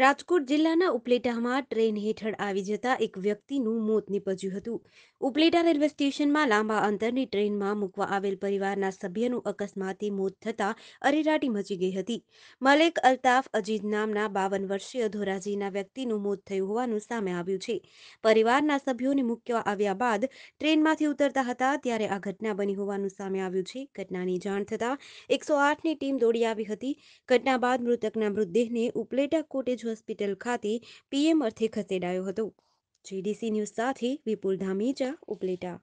રાજકોટ જિલ્લાના ઉપલેટામાં ટ્રેન હેઠળ આવી જતા એક વ્યક્તિનું મોત નીપજ્યું હતું ઉપલેટા રેલવે સ્ટેશનમાં લાંબા અંતરની ટ્રેનમાં મૂકવા આવેલ પરિવારના સભ્યનું અકસ્માતે મોત થતાં અરેરાટી મચી ગઈ હતી મલેક અલ્તાફ અજીદ નામના બાવન વર્ષીય ધોરાજીના વ્યક્તિનું મોત થયું હોવાનું સામે આવ્યું છે પરિવારના સભ્યોને મૂકવા આવ્યા બાદ ટ્રેનમાંથી ઉતરતા હતા ત્યારે આ ઘટના બની હોવાનું સામે આવ્યું છે ઘટનાની જાણ થતાં એકસો આઠની ટીમ દોડી આવી હતી ઘટના બાદ મૃતકના મૃતદેહને ઉપલેટા કોટેજ હોસ્પિટલ ખાતે પીએમ અર્થે ખસેડાયો હતો જીડીસી ન્યૂઝ સાથે વિપુલ ધામીચા ઉપલેટા